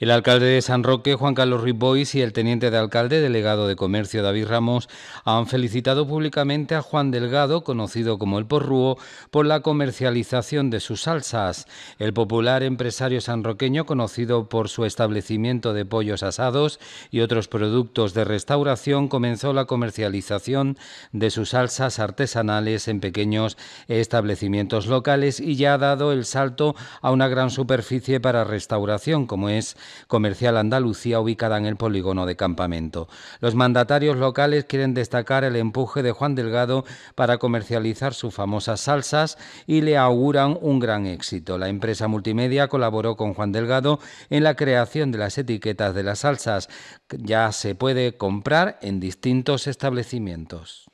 El alcalde de San Roque, Juan Carlos Ribois, y el teniente de alcalde, delegado de comercio David Ramos, han felicitado públicamente a Juan Delgado, conocido como el Porrúo, por la comercialización de sus salsas. El popular empresario sanroqueño, conocido por su establecimiento de pollos asados y otros productos de restauración, comenzó la comercialización de sus salsas artesanales en pequeños establecimientos locales y ya ha dado el salto a una gran superficie para restauración, como es Comercial Andalucía, ubicada en el polígono de campamento. Los mandatarios locales quieren destacar el empuje de Juan Delgado para comercializar sus famosas salsas y le auguran un gran éxito. La empresa multimedia colaboró con Juan Delgado en la creación de las etiquetas de las salsas. Ya se puede comprar en distintos establecimientos.